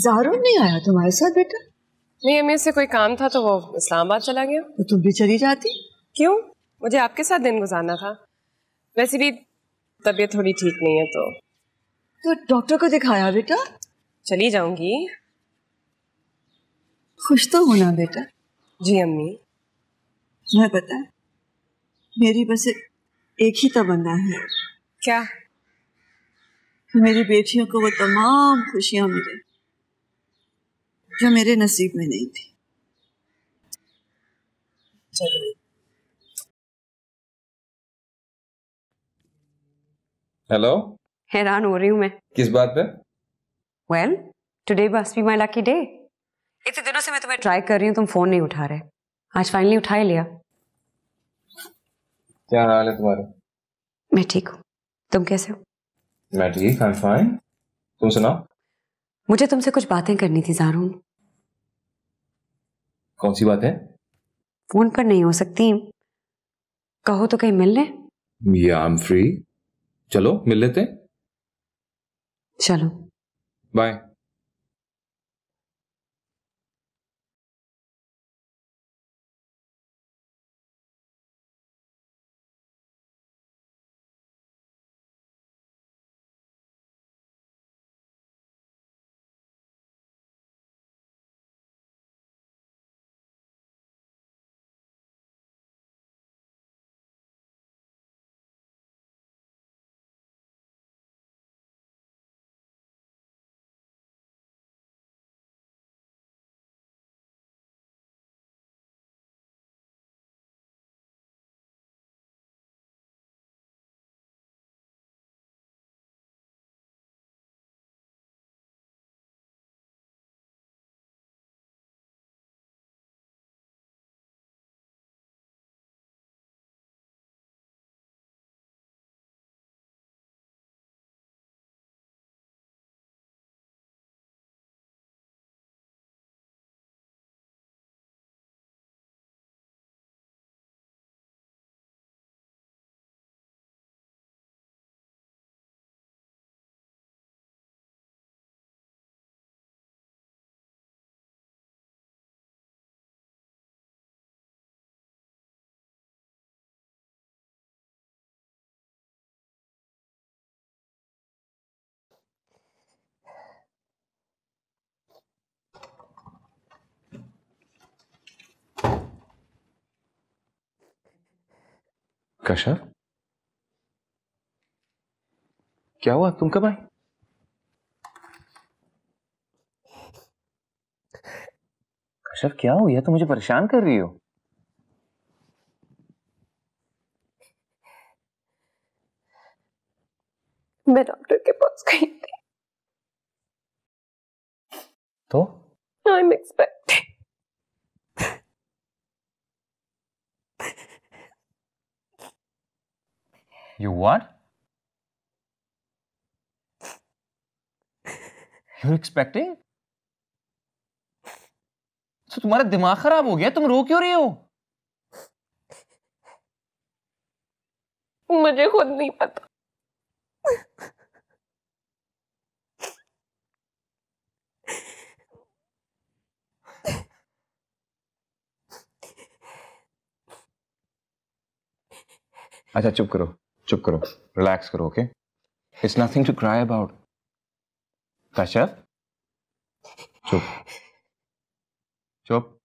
जहरुल नहीं आया तुम्हारे साथ बेटा नहीं अम्मी से कोई काम था तो वो इस्लामाबाद चला गया तो तुम भी चली जाती क्यों मुझे आपके साथ दिन गुजारना था वैसे भी तबीयत थोड़ी ठीक नहीं है तो तो डॉक्टर को दिखाया बेटा चली जाऊंगी खुश तो होना बेटा जी अम्मी मैं पता है मेरी बस एक ही तमन्ना है क्या मेरी बेटियों को वो तमाम खुशियां मिले जो मेरे नसीब में नहीं थी हेलो हैरान हो रही हूँ मैं किस बात पे वेल टुडे बस बी माय लकी डे इतने दिनों से मैं तुम्हें ट्राई कर रही हूँ तुम फोन नहीं उठा रहे आज फाइनली उठा ही लिया क्या हाल है तुम्हारे मैं ठीक हूँ तुम कैसे हो मैं ठीक आई फाइन तुम सुनाओ मुझे तुमसे कुछ बातें करनी थी जारून कौन सी बात है फोन पर नहीं हो सकती कहो तो कहीं मिल ले आई एम फ्री चलो मिल लेते चलो बाय कशा क्या हुआ तुम कब आए कशर क्या हो यह तो मुझे परेशान कर रही हो मैं डॉक्टर के पास गई थी तो I am expecting You what? You're expecting? तो तुम्हारा दिमाग खराब हो गया तुम रो क्यों रही हो मुझे खुद नहीं पता अच्छा चुप करो चुप करो रिलैक्स करो okay it's nothing to cry about Kashyap चुप चुप